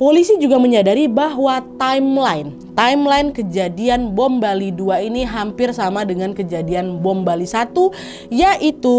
Polisi juga menyadari bahwa timeline, timeline kejadian bom Bali 2 ini hampir sama dengan kejadian bom Bali 1 yaitu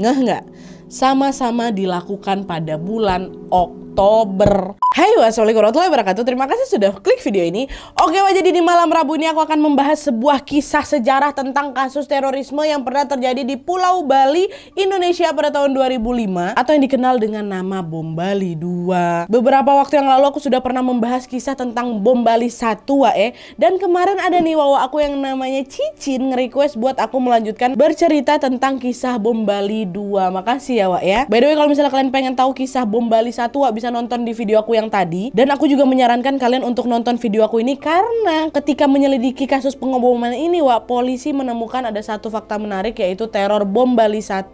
ngeh nggak? Sama-sama dilakukan pada bulan Oktober. Oktober. Hai wassalamualaikum warahmatullahi wabarakatuh. Terima kasih sudah klik video ini. Oke, wajah jadi di malam Rabu ini aku akan membahas sebuah kisah sejarah tentang kasus terorisme yang pernah terjadi di Pulau Bali, Indonesia pada tahun 2005 atau yang dikenal dengan nama Bom Bali 2. Beberapa waktu yang lalu aku sudah pernah membahas kisah tentang Bom Bali 1 eh dan kemarin ada nih wawa aku yang namanya Cicin nge-request buat aku melanjutkan bercerita tentang kisah Bom Bali 2. Makasih ya, wa ya. By the way kalau misalnya kalian pengen tahu kisah Bom Bali 1 wa bisa bisa nonton di video aku yang tadi dan aku juga menyarankan kalian untuk nonton video aku ini karena ketika menyelidiki kasus pengeboman ini Wak, polisi menemukan ada satu fakta menarik yaitu teror bom Bali 1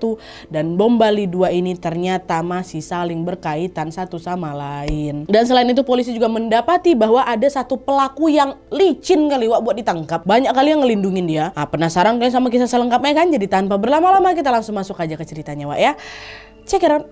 dan bom Bali 2 ini ternyata masih saling berkaitan satu sama lain. Dan selain itu polisi juga mendapati bahwa ada satu pelaku yang licin kali Wak buat ditangkap. Banyak kali yang ngelindungin dia. Nah, penasaran kalian sama kisah selengkapnya kan? Jadi tanpa berlama-lama kita langsung masuk aja ke ceritanya Wak ya. Check it out.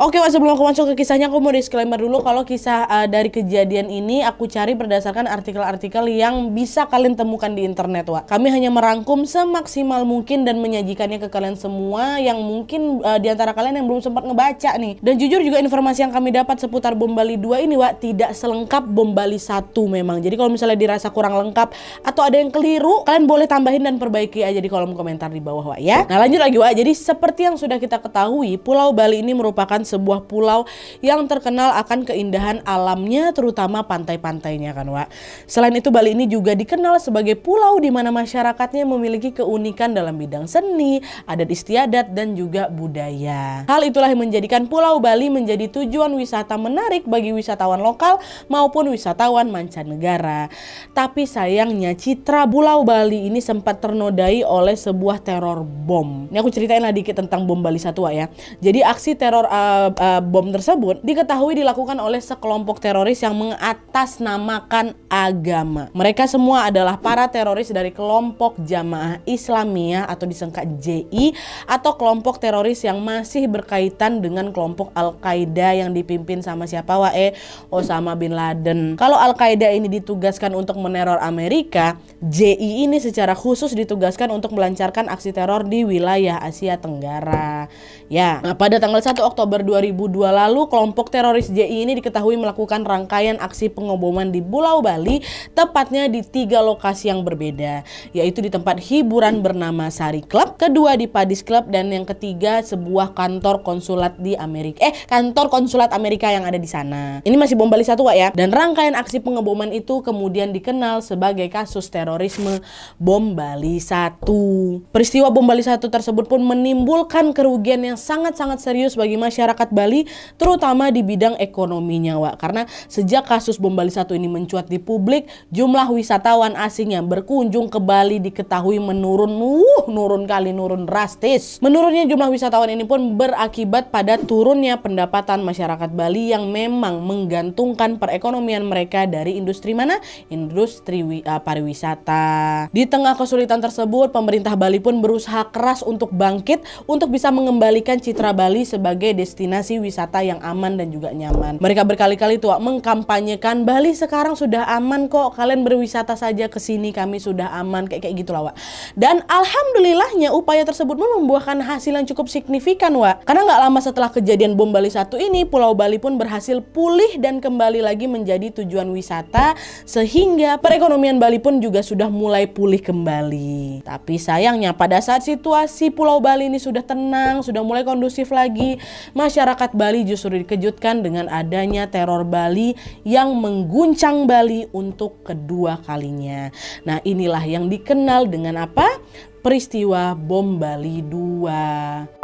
Oke, okay, sebelum aku masuk ke kisahnya, aku mau disclaimer dulu kalau kisah uh, dari kejadian ini aku cari berdasarkan artikel-artikel yang bisa kalian temukan di internet, Wak. Kami hanya merangkum semaksimal mungkin dan menyajikannya ke kalian semua yang mungkin uh, di antara kalian yang belum sempat ngebaca nih. Dan jujur juga informasi yang kami dapat seputar bom Bali 2 ini, Wak, tidak selengkap bom Bali 1 memang. Jadi kalau misalnya dirasa kurang lengkap atau ada yang keliru, kalian boleh tambahin dan perbaiki aja di kolom komentar di bawah, Wak, ya. Nah, lanjut lagi, Wak. Jadi seperti yang sudah kita ketahui, Pulau Bali ini merupakan sebuah pulau yang terkenal akan keindahan alamnya terutama pantai-pantainya kan Wak. Selain itu Bali ini juga dikenal sebagai pulau di mana masyarakatnya memiliki keunikan dalam bidang seni, adat istiadat dan juga budaya. Hal itulah yang menjadikan Pulau Bali menjadi tujuan wisata menarik bagi wisatawan lokal maupun wisatawan mancanegara. Tapi sayangnya citra Pulau Bali ini sempat ternodai oleh sebuah teror bom. Ini aku ceritain lah dikit tentang bom Bali Satwa ya. Jadi aksi teror uh, uh, uh, bom tersebut diketahui dilakukan oleh sekelompok teroris yang mengatasnamakan agama. Mereka semua adalah para teroris dari kelompok Jamaah Islamiyah atau disingkat JI atau kelompok teroris yang masih berkaitan dengan kelompok Al-Qaeda yang dipimpin sama siapa eh Osama bin Laden. Kalau Al-Qaeda ini ditugaskan untuk meneror Amerika, JI ini secara khusus ditugaskan untuk melancarkan aksi teror di wilayah Asia Tenggara. Ya, nah pada tanggal 1 Oktober Desember 2002 lalu, kelompok teroris JI ini diketahui melakukan rangkaian aksi pengoboman di Pulau Bali, tepatnya di tiga lokasi yang berbeda, yaitu di tempat hiburan bernama Sari Club, kedua di Padis Club, dan yang ketiga sebuah kantor konsulat di Amerika. Eh, kantor konsulat Amerika yang ada di sana. Ini masih bom Bali satu, Wak, ya. Dan rangkaian aksi pengeboman itu kemudian dikenal sebagai kasus terorisme bom Bali satu Peristiwa bom Bali satu tersebut pun menimbulkan kerugian yang sangat-sangat serius bagi masyarakat masyarakat Bali terutama di bidang ekonominya Wak. Karena sejak kasus bom Bali satu ini mencuat di publik, jumlah wisatawan asing yang berkunjung ke Bali diketahui menurun, uh, nurun kali nurun drastis. Menurunnya jumlah wisatawan ini pun berakibat pada turunnya pendapatan masyarakat Bali yang memang menggantungkan perekonomian mereka dari industri mana? Industri uh, pariwisata. Di tengah kesulitan tersebut, pemerintah Bali pun berusaha keras untuk bangkit untuk bisa mengembalikan citra Bali sebagai destinasi destinasi wisata yang aman dan juga nyaman. Mereka berkali-kali tuh mengkampanyekan Bali sekarang sudah aman kok, kalian berwisata saja ke sini kami sudah aman kayak kayak gitulah Wak. Dan alhamdulillahnya upaya tersebut membuahkan hasil yang cukup signifikan, Wak. Karena nggak lama setelah kejadian bom Bali satu ini, Pulau Bali pun berhasil pulih dan kembali lagi menjadi tujuan wisata sehingga perekonomian Bali pun juga sudah mulai pulih kembali. Tapi sayangnya pada saat situasi Pulau Bali ini sudah tenang, sudah mulai kondusif lagi, mas masyarakat Bali justru dikejutkan dengan adanya teror Bali yang mengguncang Bali untuk kedua kalinya. Nah, inilah yang dikenal dengan apa? Peristiwa Bom Bali 2.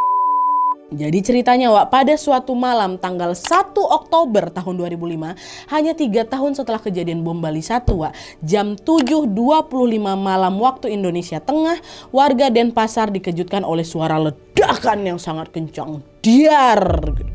Jadi ceritanya Wak, pada suatu malam tanggal 1 Oktober tahun 2005, hanya tiga tahun setelah kejadian bom Bali 1 Wak, jam 7.25 malam waktu Indonesia Tengah, warga Denpasar dikejutkan oleh suara ledakan yang sangat kencang diar.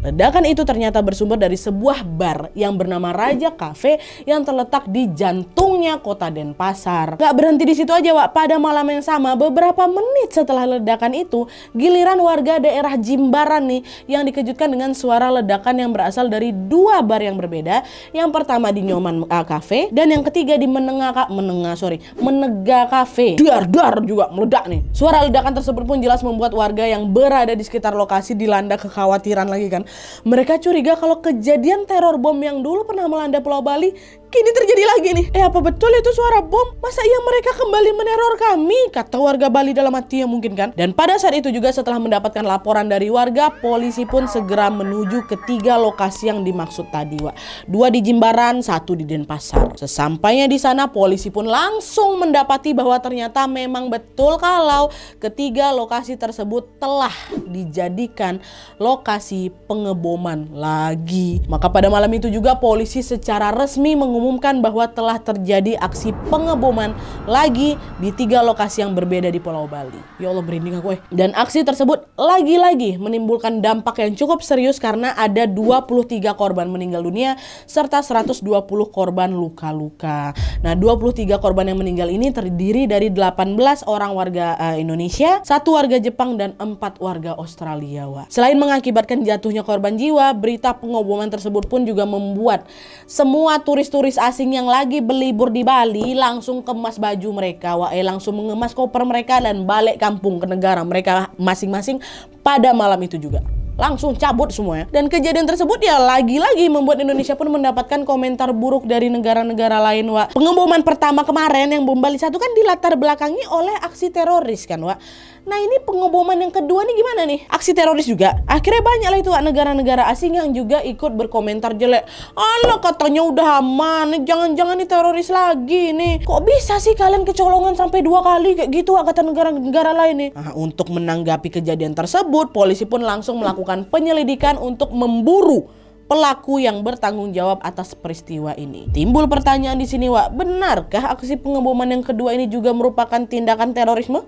Ledakan itu ternyata bersumber dari sebuah bar yang bernama Raja Cafe yang terletak di jantungnya kota Denpasar. Gak berhenti di situ aja, Wak. Pada malam yang sama, beberapa menit setelah ledakan itu, giliran warga daerah Jimbaran nih yang dikejutkan dengan suara ledakan yang berasal dari dua bar yang berbeda. Yang pertama di Nyoman eh, Cafe dan yang ketiga di Menengah Kak Menengah sorry Menega Cafe. Dar dar juga meledak nih. Suara ledakan tersebut pun jelas membuat warga yang berada di sekitar lokasi dilanda kekhawatiran lagi kan. Mereka curiga kalau kejadian teror bom yang dulu pernah melanda Pulau Bali Kini terjadi lagi nih. Eh apa betul itu suara bom? Masa iya mereka kembali meneror kami? Kata warga Bali dalam hati hatinya mungkin kan? Dan pada saat itu juga setelah mendapatkan laporan dari warga, polisi pun segera menuju ke tiga lokasi yang dimaksud tadi, Wak. Dua di Jimbaran, satu di Denpasar. Sesampainya di sana, polisi pun langsung mendapati bahwa ternyata memang betul kalau ketiga lokasi tersebut telah dijadikan lokasi pengeboman lagi. Maka pada malam itu juga polisi secara resmi mengumumkan mengumumkan bahwa telah terjadi aksi pengeboman lagi di tiga lokasi yang berbeda di Pulau Bali. Ya Allah berinding aku eh. Dan aksi tersebut lagi-lagi menimbulkan dampak yang cukup serius karena ada 23 korban meninggal dunia serta 120 korban luka-luka. Nah, 23 korban yang meninggal ini terdiri dari 18 orang warga uh, Indonesia, satu warga Jepang dan empat warga Australia. Wa. Selain mengakibatkan jatuhnya korban jiwa, berita pengoboman tersebut pun juga membuat semua turis-turis turis asing yang lagi berlibur di Bali langsung kemas baju mereka, wae eh, langsung mengemas koper mereka dan balik kampung ke negara mereka masing-masing pada malam itu juga langsung cabut semua ya. Dan kejadian tersebut ya lagi-lagi membuat Indonesia pun mendapatkan komentar buruk dari negara-negara lain, Wak. Pengeboman pertama kemarin yang bom Bali satu kan dilatar belakangi oleh aksi teroris kan, Wak. Nah ini pengeboman yang kedua nih gimana nih? Aksi teroris juga. Akhirnya banyak lah itu negara-negara asing yang juga ikut berkomentar jelek. Allah katanya udah aman, jangan-jangan nih teroris lagi nih. Kok bisa sih kalian kecolongan sampai dua kali kayak gitu Wak, kata negara-negara lain nih? Nah, untuk menanggapi kejadian tersebut, polisi pun langsung melakukan melakukan penyelidikan untuk memburu pelaku yang bertanggung jawab atas peristiwa ini. Timbul pertanyaan di sini, Wak, benarkah aksi pengeboman yang kedua ini juga merupakan tindakan terorisme?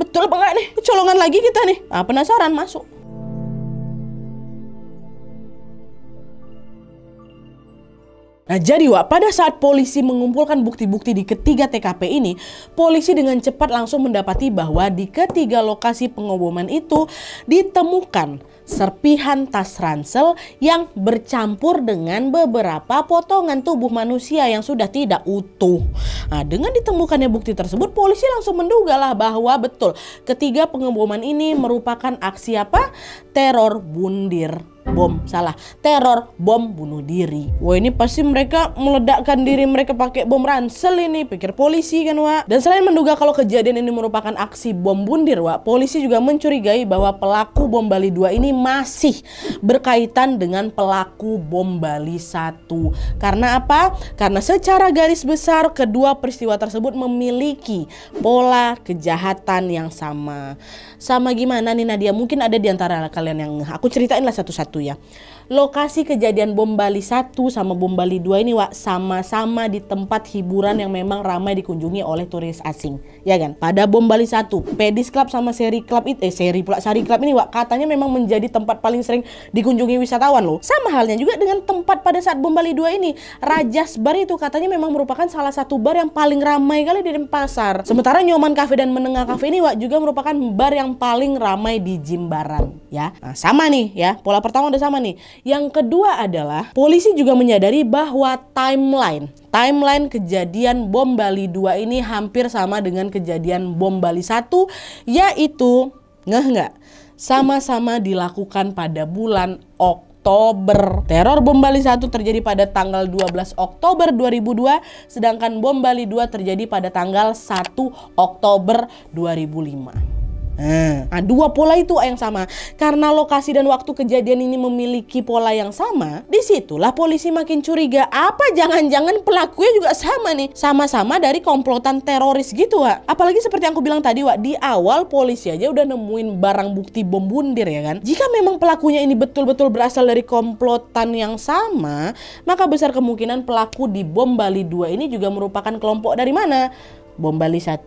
Betul apa enggak nih? Kecolongan lagi kita nih. Ah, penasaran masuk. Nah jadi Wak, pada saat polisi mengumpulkan bukti-bukti di ketiga TKP ini, polisi dengan cepat langsung mendapati bahwa di ketiga lokasi pengoboman itu ditemukan serpihan tas ransel yang bercampur dengan beberapa potongan tubuh manusia yang sudah tidak utuh. Nah, dengan ditemukannya bukti tersebut, polisi langsung menduga lah bahwa betul ketiga pengeboman ini merupakan aksi apa? Teror bundir bom salah teror bom bunuh diri wah ini pasti mereka meledakkan diri mereka pakai bom ransel ini pikir polisi kan wa dan selain menduga kalau kejadian ini merupakan aksi bom bundir wa polisi juga mencurigai bahwa pelaku bom Bali 2 ini masih berkaitan dengan pelaku bom Bali 1. Karena apa? Karena secara garis besar kedua peristiwa tersebut memiliki pola kejahatan yang sama sama gimana nih Nadia? Mungkin ada di antara kalian yang aku ceritain lah satu-satu ya. Lokasi kejadian bom Bali satu sama bom Bali dua ini Wak sama-sama di tempat hiburan yang memang ramai dikunjungi oleh turis asing. Ya kan? Pada bom Bali satu Pedis Club sama Seri Club itu eh Seri pula Seri Club ini Wak katanya memang menjadi tempat paling sering dikunjungi wisatawan loh. Sama halnya juga dengan tempat pada saat bom Bali dua ini. Rajas Bar itu katanya memang merupakan salah satu bar yang paling ramai kali di pasar Sementara Nyoman Cafe dan Menengah Cafe ini Wak juga merupakan bar yang yang paling ramai di Jimbaran ya. Nah, sama nih ya, pola pertama udah sama nih. Yang kedua adalah polisi juga menyadari bahwa timeline timeline kejadian bom Bali 2 ini hampir sama dengan kejadian bom Bali 1 yaitu ngeh nggak sama-sama dilakukan pada bulan Oktober Oktober. Teror bom Bali 1 terjadi pada tanggal 12 Oktober 2002, sedangkan bom Bali 2 terjadi pada tanggal 1 Oktober 2005. Hmm. Nah, dua pola itu ah, yang sama. Karena lokasi dan waktu kejadian ini memiliki pola yang sama, disitulah polisi makin curiga. Apa jangan-jangan pelakunya juga sama nih? Sama-sama dari komplotan teroris gitu, Wak. Ah. Apalagi seperti yang aku bilang tadi, Wak, di awal polisi aja udah nemuin barang bukti bom bundir ya kan? Jika memang pelakunya ini betul-betul berasal dari komplotan yang sama, maka besar kemungkinan pelaku di bom Bali 2 ini juga merupakan kelompok dari mana? Bom Bali 1,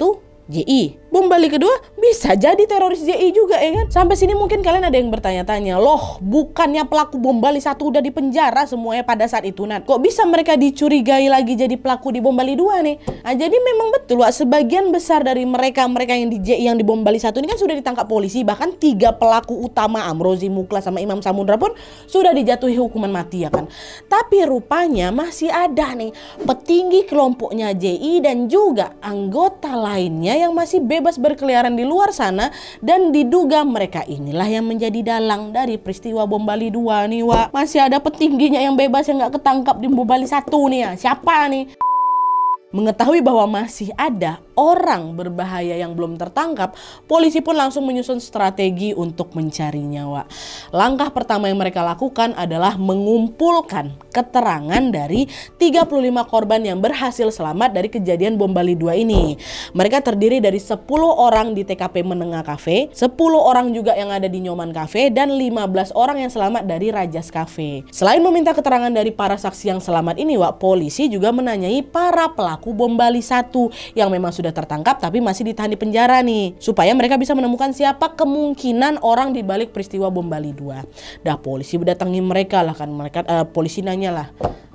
JI bom Bali kedua bisa jadi teroris JI juga ya kan. Sampai sini mungkin kalian ada yang bertanya-tanya, loh bukannya pelaku bom Bali satu udah dipenjara semuanya pada saat itu Nat. Kok bisa mereka dicurigai lagi jadi pelaku di bom Bali dua nih? Nah, jadi memang betul wak, sebagian besar dari mereka-mereka yang di JI yang di bom Bali satu ini kan sudah ditangkap polisi bahkan tiga pelaku utama Amrozi Muklas sama Imam Samudra pun sudah dijatuhi hukuman mati ya kan. Tapi rupanya masih ada nih petinggi kelompoknya JI dan juga anggota lainnya yang masih bebas bebas berkeliaran di luar sana dan diduga mereka inilah yang menjadi dalang dari peristiwa bom Bali 2 nih Wak. Masih ada petingginya yang bebas yang nggak ketangkap di bom Bali 1 nih ya. Siapa nih? Mengetahui bahwa masih ada orang berbahaya yang belum tertangkap, polisi pun langsung menyusun strategi untuk mencari nyawa. Langkah pertama yang mereka lakukan adalah mengumpulkan keterangan dari 35 korban yang berhasil selamat dari kejadian bom Bali 2 ini. Mereka terdiri dari 10 orang di TKP Menengah Cafe, 10 orang juga yang ada di Nyoman Cafe dan 15 orang yang selamat dari Rajas Cafe. Selain meminta keterangan dari para saksi yang selamat ini, Wak, polisi juga menanyai para pelaku pelaku bom Bali satu yang memang sudah tertangkap tapi masih ditahan di penjara nih supaya mereka bisa menemukan siapa kemungkinan orang di balik peristiwa bom Bali 2. Dah polisi datangi mereka lah kan mereka uh, polisi nanya lah.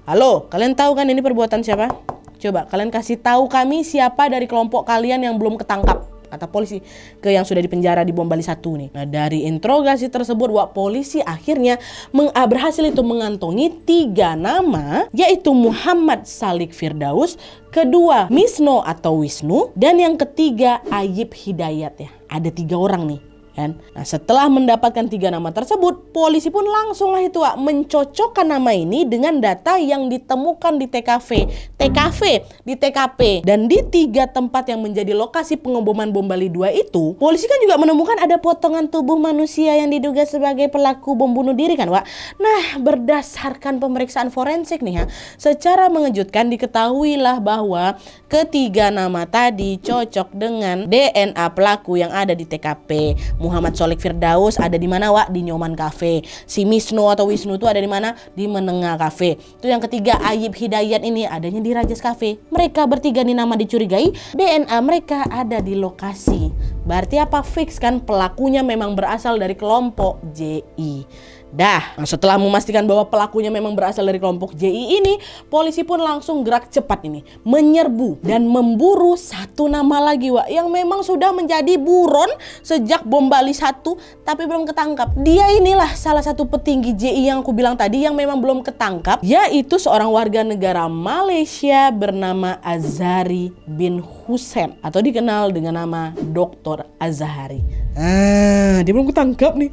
Halo, kalian tahu kan ini perbuatan siapa? Coba kalian kasih tahu kami siapa dari kelompok kalian yang belum ketangkap kata polisi ke yang sudah dipenjara di bom Bali satu nih. Nah, dari interogasi tersebut wak polisi akhirnya meng berhasil itu mengantongi tiga nama yaitu Muhammad Salik Firdaus, kedua Misno atau Wisnu dan yang ketiga Ayib Hidayat ya. Ada tiga orang nih Kan? Nah, setelah mendapatkan tiga nama tersebut, polisi pun langsunglah itu Wak, mencocokkan nama ini dengan data yang ditemukan di TKV, TKV, di TKP, dan di tiga tempat yang menjadi lokasi pengeboman bom Bali 2 itu, polisi kan juga menemukan ada potongan tubuh manusia yang diduga sebagai pelaku bom bunuh diri kan, Wak. Nah, berdasarkan pemeriksaan forensik nih ya, secara mengejutkan diketahuilah bahwa ketiga nama tadi cocok dengan DNA pelaku yang ada di TKP Muhammad Solik Firdaus ada di mana Wak? Di Nyoman Cafe. Si Misnu atau Wisnu itu ada di mana? Di Menengah Cafe. Itu yang ketiga Ayib Hidayat ini adanya di Rajas Cafe. Mereka bertiga nih nama dicurigai, DNA mereka ada di lokasi. Berarti apa fix kan pelakunya memang berasal dari kelompok JI. Dah, nah, setelah memastikan bahwa pelakunya memang berasal dari kelompok JI ini, polisi pun langsung gerak cepat ini, menyerbu dan memburu satu nama lagi, Wak, yang memang sudah menjadi buron sejak bom Bali satu, tapi belum ketangkap. Dia inilah salah satu petinggi JI yang aku bilang tadi yang memang belum ketangkap, yaitu seorang warga negara Malaysia bernama Azari bin Hussein atau dikenal dengan nama Dr. Azhari. Ah, dia belum ketangkap nih.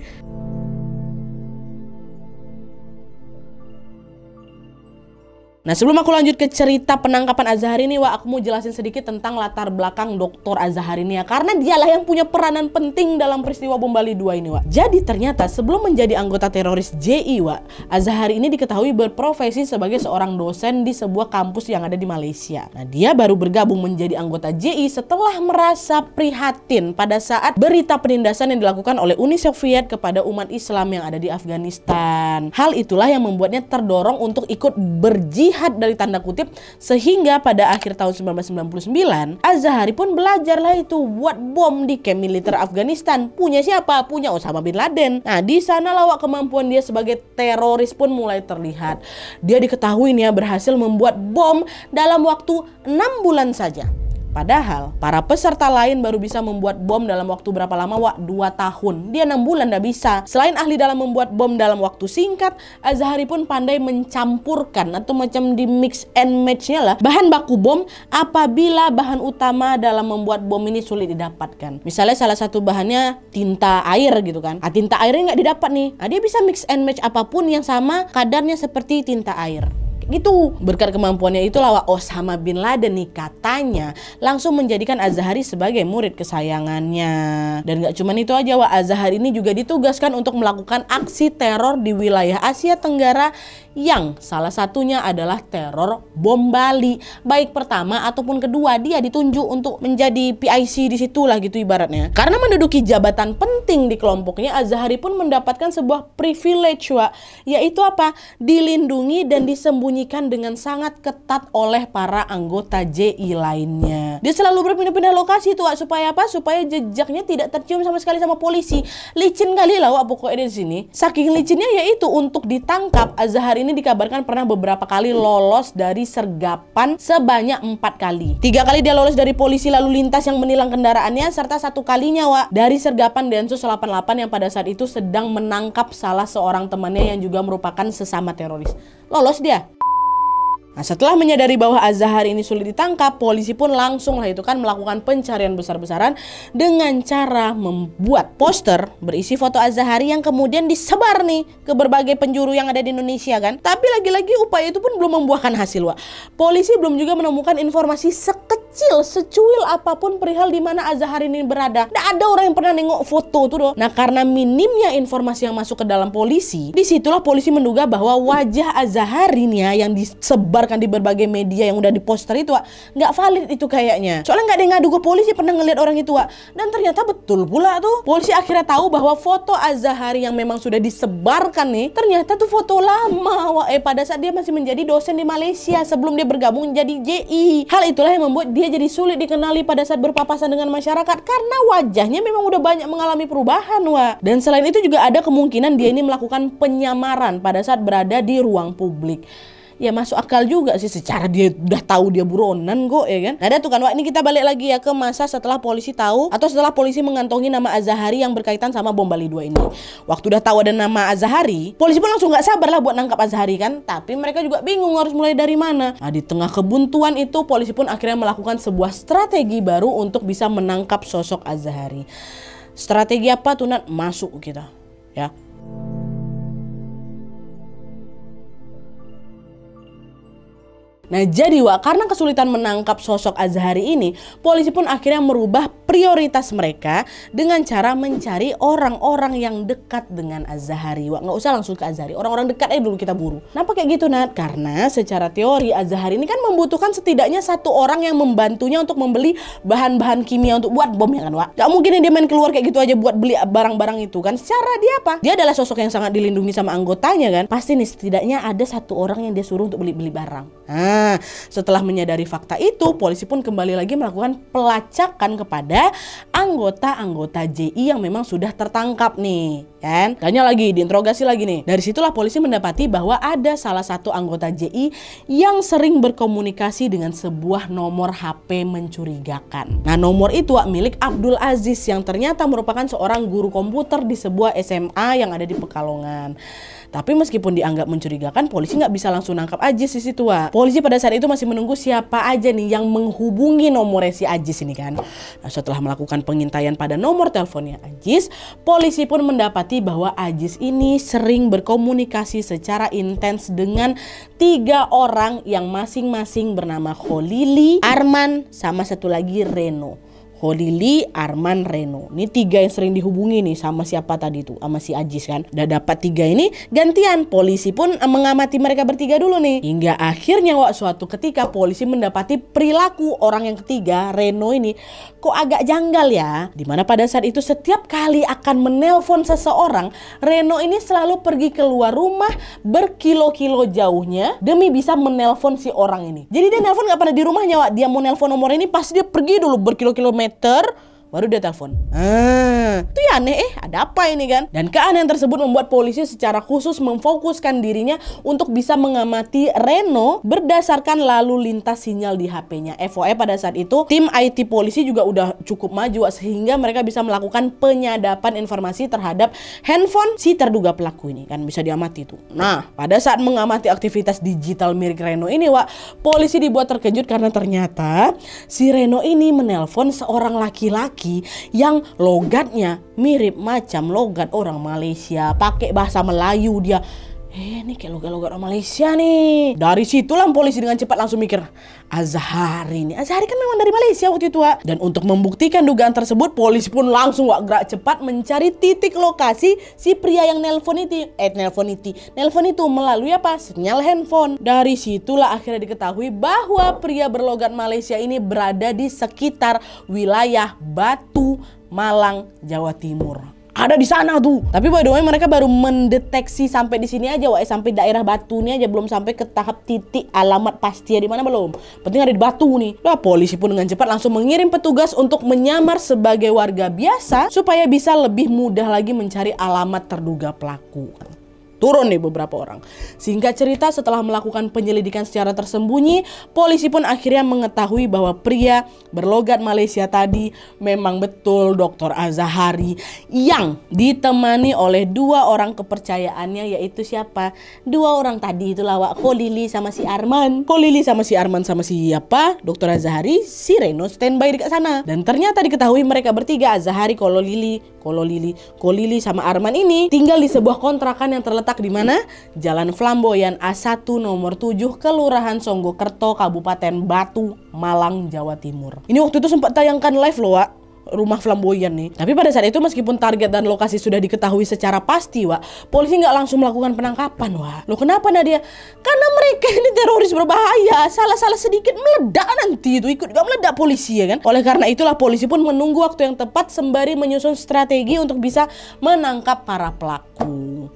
Nah sebelum aku lanjut ke cerita penangkapan Azhar ini, Wak, aku mau jelasin sedikit tentang latar belakang Dr. Azhar ini ya. Karena dialah yang punya peranan penting dalam peristiwa bom Bali 2 ini, Wak. Jadi ternyata sebelum menjadi anggota teroris JI, Wak, Azhar ini diketahui berprofesi sebagai seorang dosen di sebuah kampus yang ada di Malaysia. Nah dia baru bergabung menjadi anggota JI setelah merasa prihatin pada saat berita penindasan yang dilakukan oleh Uni Soviet kepada umat Islam yang ada di Afghanistan. Hal itulah yang membuatnya terdorong untuk ikut berjihad jihad dari tanda kutip sehingga pada akhir tahun 1999 Azhari pun belajarlah itu buat bom di camp militer Afghanistan punya siapa? Punya Osama Bin Laden. Nah di sana lawak kemampuan dia sebagai teroris pun mulai terlihat. Dia diketahui nih ya berhasil membuat bom dalam waktu enam bulan saja. Padahal para peserta lain baru bisa membuat bom dalam waktu berapa lama? Wak, 2 tahun. Dia 6 bulan nggak bisa. Selain ahli dalam membuat bom dalam waktu singkat, Azhari pun pandai mencampurkan atau macam di mix and match-nya lah bahan baku bom apabila bahan utama dalam membuat bom ini sulit didapatkan. Misalnya salah satu bahannya tinta air gitu kan. Ah, tinta airnya nggak didapat nih. Nah, dia bisa mix and match apapun yang sama kadarnya seperti tinta air itu berkat kemampuannya itulah Wah Osama bin Laden nih katanya langsung menjadikan Azhari sebagai murid kesayangannya dan gak cuman itu aja Wah Azhar ini juga ditugaskan untuk melakukan aksi teror di wilayah Asia Tenggara yang salah satunya adalah teror bom Bali baik pertama ataupun kedua dia ditunjuk untuk menjadi PIC di situlah gitu ibaratnya karena menduduki jabatan penting di kelompoknya Azhari pun mendapatkan sebuah privilege wa yaitu apa dilindungi dan disembunyikan disembunyikan dengan sangat ketat oleh para anggota JI lainnya. Dia selalu berpindah-pindah lokasi tuh, Wak, supaya apa? Supaya jejaknya tidak tercium sama sekali sama polisi. Licin kali lah Wak pokoknya di sini. Saking licinnya yaitu untuk ditangkap, Azhar ini dikabarkan pernah beberapa kali lolos dari sergapan sebanyak empat kali. Tiga kali dia lolos dari polisi lalu lintas yang menilang kendaraannya serta satu kalinya Wak dari sergapan Densus 88 yang pada saat itu sedang menangkap salah seorang temannya yang juga merupakan sesama teroris. Lolos dia. Nah, setelah menyadari bahwa Azhar ini sulit ditangkap, polisi pun langsung lah itu kan melakukan pencarian besar-besaran dengan cara membuat poster berisi foto Azhar yang kemudian disebar nih ke berbagai penjuru yang ada di Indonesia kan. Tapi lagi-lagi upaya itu pun belum membuahkan hasil, Wak. Polisi belum juga menemukan informasi sekecil, secuil apapun perihal di mana Azhar ini berada. Tidak ada orang yang pernah nengok foto tuh doh. Nah, karena minimnya informasi yang masuk ke dalam polisi, disitulah polisi menduga bahwa wajah Azhar ini ya yang disebar disebarkan di berbagai media yang udah diposter itu nggak valid itu kayaknya soalnya nggak ada yang ngadu ke polisi pernah ngeliat orang itu Wak. dan ternyata betul pula tuh polisi akhirnya tahu bahwa foto Azhari yang memang sudah disebarkan nih ternyata tuh foto lama Wak. eh pada saat dia masih menjadi dosen di Malaysia sebelum dia bergabung jadi JI hal itulah yang membuat dia jadi sulit dikenali pada saat berpapasan dengan masyarakat karena wajahnya memang udah banyak mengalami perubahan Wak. dan selain itu juga ada kemungkinan dia ini melakukan penyamaran pada saat berada di ruang publik ya masuk akal juga sih secara dia udah tahu dia buronan kok ya kan. Nah, ada tuh kan Wak ini kita balik lagi ya ke masa setelah polisi tahu atau setelah polisi mengantongi nama Azahari yang berkaitan sama bom Bali dua ini. Waktu udah tahu ada nama Azahari, polisi pun langsung nggak sabar lah buat nangkap Azahari kan, tapi mereka juga bingung harus mulai dari mana. Nah, di tengah kebuntuan itu polisi pun akhirnya melakukan sebuah strategi baru untuk bisa menangkap sosok Azahari. Strategi apa tuh Nat? Masuk kita. Ya, Nah, jadi Wak, karena kesulitan menangkap sosok Azhari ini, polisi pun akhirnya merubah prioritas mereka dengan cara mencari orang-orang yang dekat dengan Azhari. Wak, nggak usah langsung ke Azhari, orang-orang dekat ya dulu kita buru. Kenapa kayak gitu, Nat? Karena secara teori Azhari ini kan membutuhkan setidaknya satu orang yang membantunya untuk membeli bahan-bahan kimia untuk buat bom ya kan, Wak? Gak mungkin dia main keluar kayak gitu aja buat beli barang-barang itu kan. Secara dia apa? Dia adalah sosok yang sangat dilindungi sama anggotanya kan. Pasti nih setidaknya ada satu orang yang dia suruh untuk beli-beli barang. Hah? setelah menyadari fakta itu, polisi pun kembali lagi melakukan pelacakan kepada anggota-anggota JI yang memang sudah tertangkap nih, kan? Tanya lagi, diinterogasi lagi nih. Dari situlah polisi mendapati bahwa ada salah satu anggota JI yang sering berkomunikasi dengan sebuah nomor HP mencurigakan. Nah, nomor itu milik Abdul Aziz yang ternyata merupakan seorang guru komputer di sebuah SMA yang ada di Pekalongan. Tapi meskipun dianggap mencurigakan, polisi nggak bisa langsung nangkap Ajis si Wak. Polisi pada saat itu masih menunggu siapa aja nih yang menghubungi nomor si Ajis ini kan. Nah, setelah melakukan pengintaian pada nomor teleponnya Ajis, polisi pun mendapati bahwa Ajis ini sering berkomunikasi secara intens dengan tiga orang yang masing-masing bernama Kholili, Arman, sama satu lagi Reno. Holili, Arman, Reno. Ini tiga yang sering dihubungi nih sama siapa tadi tuh, sama si Ajis kan. Udah dapat tiga ini, gantian polisi pun eh, mengamati mereka bertiga dulu nih. Hingga akhirnya wak suatu ketika polisi mendapati perilaku orang yang ketiga, Reno ini, kok agak janggal ya. Dimana pada saat itu setiap kali akan menelpon seseorang, Reno ini selalu pergi keluar rumah berkilo-kilo jauhnya demi bisa menelpon si orang ini. Jadi dia nelpon gak pernah di rumahnya wak, dia mau nelpon nomor ini pasti dia pergi dulu berkilo-kilo meter baru dia telepon. Ah, itu ya aneh eh, ada apa ini kan? Dan keanehan tersebut membuat polisi secara khusus memfokuskan dirinya untuk bisa mengamati Reno berdasarkan lalu lintas sinyal di HP-nya. FOE pada saat itu tim IT polisi juga udah cukup maju sehingga mereka bisa melakukan penyadapan informasi terhadap handphone si terduga pelaku ini kan bisa diamati itu. Nah, pada saat mengamati aktivitas digital milik Reno ini, Wak, polisi dibuat terkejut karena ternyata si Reno ini menelpon seorang laki-laki yang logatnya mirip macam logat orang Malaysia, pakai bahasa Melayu dia eh ini kayak logat-logat orang Malaysia nih. Dari situlah polisi dengan cepat langsung mikir, Azhari ini Azhari kan memang dari Malaysia waktu itu, Wak. Dan untuk membuktikan dugaan tersebut, polisi pun langsung Wak gerak cepat mencari titik lokasi si pria yang nelpon itu. Eh, nelpon itu. Nelpon itu melalui apa? Sinyal handphone. Dari situlah akhirnya diketahui bahwa pria berlogat Malaysia ini berada di sekitar wilayah Batu, Malang, Jawa Timur ada di sana tuh. Tapi by the way mereka baru mendeteksi sampai di sini aja, wae eh, sampai daerah Batunya aja belum sampai ke tahap titik alamat ya di mana belum. Penting ada di Batu nih. Lah polisi pun dengan cepat langsung mengirim petugas untuk menyamar sebagai warga biasa supaya bisa lebih mudah lagi mencari alamat terduga pelaku turun nih beberapa orang. Singkat cerita setelah melakukan penyelidikan secara tersembunyi, polisi pun akhirnya mengetahui bahwa pria berlogat Malaysia tadi memang betul Dr. Azahari yang ditemani oleh dua orang kepercayaannya yaitu siapa? Dua orang tadi itu lawak Kolili sama si Arman. Kolili sama si Arman sama si siapa? Dr. Azahari, si Reno standby dekat sana. Dan ternyata diketahui mereka bertiga Azahari, Kolili, Polo Lili. Kolili sama Arman ini tinggal di sebuah kontrakan yang terletak di mana? Jalan Flamboyan A1 nomor 7 Kelurahan Songgokerto Kabupaten Batu, Malang, Jawa Timur. Ini waktu itu sempat tayangkan live loh, Wak rumah flamboyan nih. Tapi pada saat itu meskipun target dan lokasi sudah diketahui secara pasti, Wak, polisi nggak langsung melakukan penangkapan, Wak. Loh kenapa Nadia? Karena mereka ini teroris berbahaya. Salah-salah sedikit meledak nanti itu ikut nggak meledak polisi ya kan. Oleh karena itulah polisi pun menunggu waktu yang tepat sembari menyusun strategi untuk bisa menangkap para pelaku.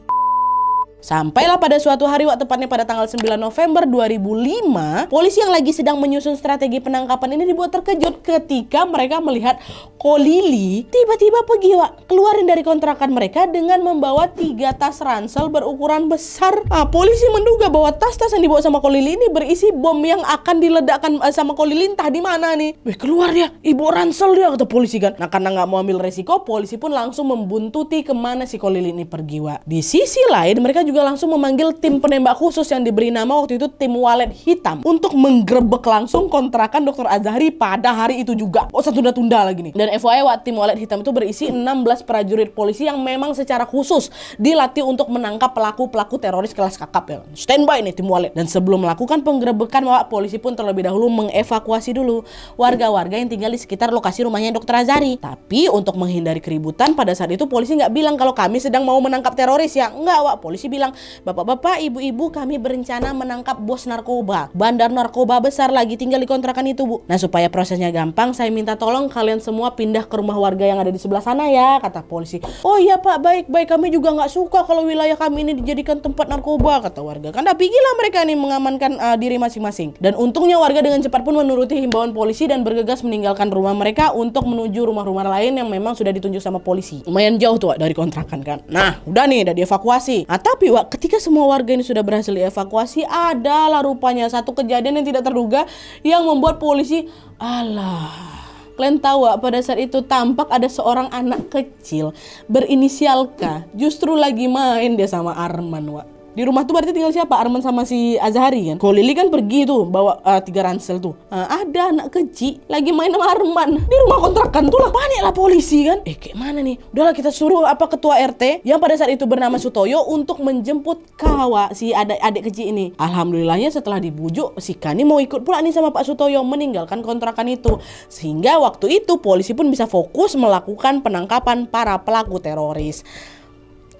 Sampailah pada suatu hari, waktu tepatnya pada tanggal 9 November 2005, polisi yang lagi sedang menyusun strategi penangkapan ini dibuat terkejut ketika mereka melihat Kolili tiba-tiba pergi Wak keluarin dari kontrakan mereka dengan membawa tiga tas ransel berukuran besar. Nah, polisi menduga bahwa tas-tas yang dibawa sama Kolili ini berisi bom yang akan diledakkan eh, sama Kolili entah di mana nih. Wih keluar ya, ibu ransel dia kata polisi kan. Nah karena nggak mau ambil resiko, polisi pun langsung membuntuti kemana si Kolili ini pergi Wak. Di sisi lain mereka juga langsung memanggil tim penembak khusus yang diberi nama waktu itu tim walet hitam untuk menggerebek langsung kontrakan Dokter Azhari pada hari itu juga. Oh satu tunda-tunda lagi nih. Dan dan FYI tim walet hitam itu berisi 16 prajurit polisi yang memang secara khusus dilatih untuk menangkap pelaku-pelaku teroris kelas kakap ya. Standby nih tim walet. Dan sebelum melakukan penggerebekan wak, polisi pun terlebih dahulu mengevakuasi dulu warga-warga yang tinggal di sekitar lokasi rumahnya Dr. Azari. Tapi untuk menghindari keributan pada saat itu polisi nggak bilang kalau kami sedang mau menangkap teroris ya. Enggak wak, polisi bilang bapak-bapak, ibu-ibu kami berencana menangkap bos narkoba. Bandar narkoba besar lagi tinggal di kontrakan itu bu. Nah supaya prosesnya gampang saya minta tolong kalian semua pindah ke rumah warga yang ada di sebelah sana ya kata polisi oh iya pak baik baik kami juga nggak suka kalau wilayah kami ini dijadikan tempat narkoba kata warga kan gila mereka nih mengamankan uh, diri masing-masing dan untungnya warga dengan cepat pun menuruti himbauan polisi dan bergegas meninggalkan rumah mereka untuk menuju rumah-rumah lain yang memang sudah ditunjuk sama polisi lumayan jauh tuh Wak, dari kontrakan kan nah udah nih udah dievakuasi nah tapi Wak, ketika semua warga ini sudah berhasil dievakuasi adalah rupanya satu kejadian yang tidak terduga yang membuat polisi alah Kalian tahu gak, pada saat itu tampak ada seorang anak kecil berinisial K justru lagi main dia sama Arman, Wak. Di rumah tuh berarti tinggal siapa? Arman sama si Azhari kan. Kalau Lili kan pergi tuh bawa uh, tiga ransel tuh. Uh, ada anak kecil lagi main sama Arman di rumah kontrakan tuh lah banyak lah polisi kan. Eh kayak mana nih? Udahlah kita suruh apa ketua RT yang pada saat itu bernama Sutoyo untuk menjemput Kawa si adik adik kecil ini. Alhamdulillahnya setelah dibujuk si Kani mau ikut pula nih sama Pak Sutoyo meninggalkan kontrakan itu sehingga waktu itu polisi pun bisa fokus melakukan penangkapan para pelaku teroris.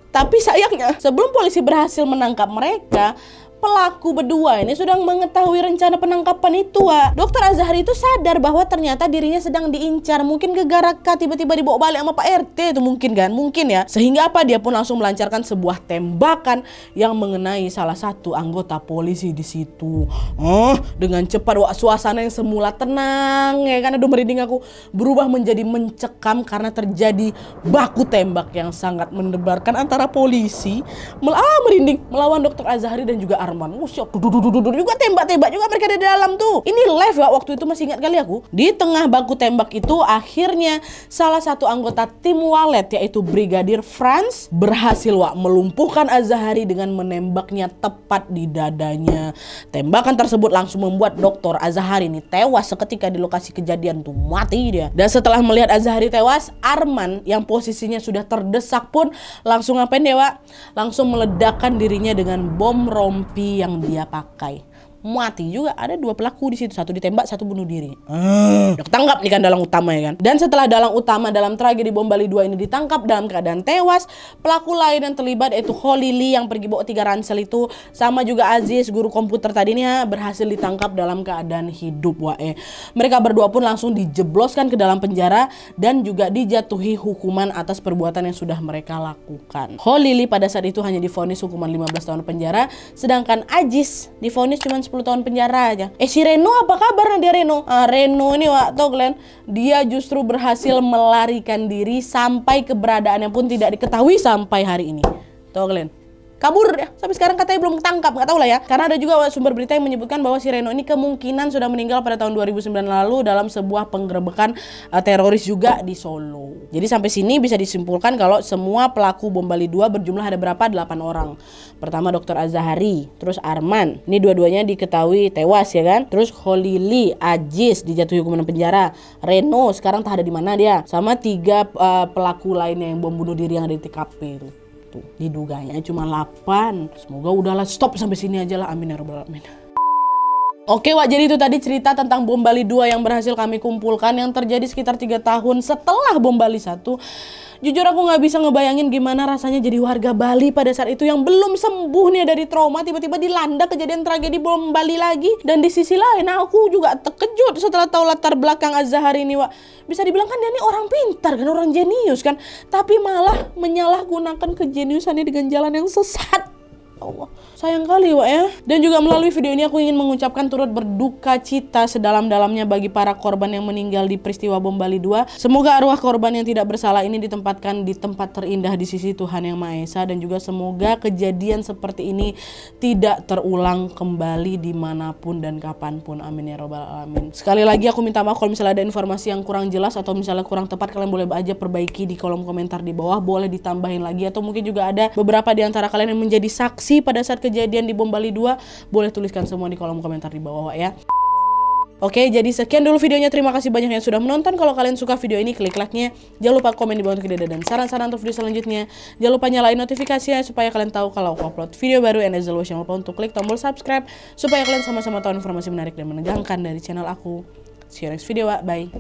Tapi sayangnya, sebelum polisi berhasil menangkap mereka, pelaku berdua ini sudah mengetahui rencana penangkapan itu, Dokter Azhari itu sadar bahwa ternyata dirinya sedang diincar. Mungkin gegaraka tiba-tiba dibawa balik sama Pak RT itu mungkin kan? Mungkin ya. Sehingga apa dia pun langsung melancarkan sebuah tembakan yang mengenai salah satu anggota polisi di situ. Oh, dengan cepat Wak suasana yang semula tenang ya kan aduh merinding aku berubah menjadi mencekam karena terjadi baku tembak yang sangat mendebarkan antara polisi mel ah, merinding melawan Dokter Azhari dan juga Arman musyok dudududududu juga tembak-tembak juga mereka di dalam tuh ini live ya waktu itu masih ingat kali aku di tengah bangku tembak itu akhirnya salah satu anggota tim Walet yaitu Brigadir Franz berhasil wak melumpuhkan Azahari dengan menembaknya tepat di dadanya tembakan tersebut langsung membuat dokter Azahari ini tewas seketika di lokasi kejadian tuh mati dia dan setelah melihat Azahari tewas Arman yang posisinya sudah terdesak pun langsung ngapain ya Wak? langsung meledakkan dirinya dengan bom rompi yang dia pakai mati juga ada dua pelaku di situ satu ditembak satu bunuh diri uh. udah ketangkap nih kan dalang utama ya kan dan setelah dalang utama dalam tragedi bom Bali 2 ini ditangkap dalam keadaan tewas pelaku lain yang terlibat yaitu Holili yang pergi bawa tiga ransel itu sama juga Aziz guru komputer tadinya berhasil ditangkap dalam keadaan hidup wae eh. mereka berdua pun langsung dijebloskan ke dalam penjara dan juga dijatuhi hukuman atas perbuatan yang sudah mereka lakukan Holili pada saat itu hanya difonis hukuman 15 tahun penjara sedangkan Aziz difonis cuma 10 tahun penjara aja eh si Reno apa kabar dia Reno ah, Reno ini Wak tau kalian dia justru berhasil melarikan diri sampai keberadaannya pun tidak diketahui sampai hari ini tau kalian kabur ya. Sampai sekarang katanya belum tangkap nggak tahu lah ya. Karena ada juga sumber berita yang menyebutkan bahwa si Reno ini kemungkinan sudah meninggal pada tahun 2009 lalu dalam sebuah penggerebekan uh, eh, teroris juga di Solo. Jadi sampai sini bisa disimpulkan kalau semua pelaku bom Bali 2 berjumlah ada berapa? 8 orang. Pertama Dr. Azahari, terus Arman. Ini dua-duanya diketahui tewas ya kan. Terus Holili, Ajis dijatuhi hukuman penjara. Reno sekarang tak ada di mana dia. Sama tiga uh, pelaku lainnya yang bom bunuh diri yang ada di TKP itu. Gitu. Diduganya cuma 8. Semoga udahlah stop sampai sini aja lah. Amin ya rabbal alamin. Oke Wak, jadi itu tadi cerita tentang bom Bali 2 yang berhasil kami kumpulkan yang terjadi sekitar tiga tahun setelah bom Bali 1. Jujur aku gak bisa ngebayangin gimana rasanya jadi warga Bali pada saat itu yang belum sembuh nih dari trauma tiba-tiba dilanda kejadian tragedi bom Bali lagi. Dan di sisi lain aku juga terkejut setelah tahu latar belakang Azhar ini Wak. Bisa dibilang kan dia ini orang pintar kan, orang jenius kan. Tapi malah menyalahgunakan kejeniusannya dengan jalan yang sesat Allah. Sayang kali Wak ya. Dan juga melalui video ini aku ingin mengucapkan turut berduka cita sedalam-dalamnya bagi para korban yang meninggal di peristiwa bom Bali 2. Semoga arwah korban yang tidak bersalah ini ditempatkan di tempat terindah di sisi Tuhan Yang Maha Esa dan juga semoga kejadian seperti ini tidak terulang kembali dimanapun dan kapanpun. Amin ya robbal alamin. Sekali lagi aku minta maaf kalau misalnya ada informasi yang kurang jelas atau misalnya kurang tepat kalian boleh aja perbaiki di kolom komentar di bawah, boleh ditambahin lagi atau mungkin juga ada beberapa di antara kalian yang menjadi saksi reaksi pada saat kejadian di bom Bali 2 boleh tuliskan semua di kolom komentar di bawah ya. Oke, jadi sekian dulu videonya. Terima kasih banyak yang sudah menonton. Kalau kalian suka video ini, klik like-nya. Jangan lupa komen di bawah untuk ide dan saran-saran untuk video selanjutnya. Jangan lupa nyalain notifikasinya supaya kalian tahu kalau aku upload video baru. And as always, jangan lupa untuk klik tombol subscribe supaya kalian sama-sama tahu informasi menarik dan menegangkan dari channel aku. See you next video, Bye.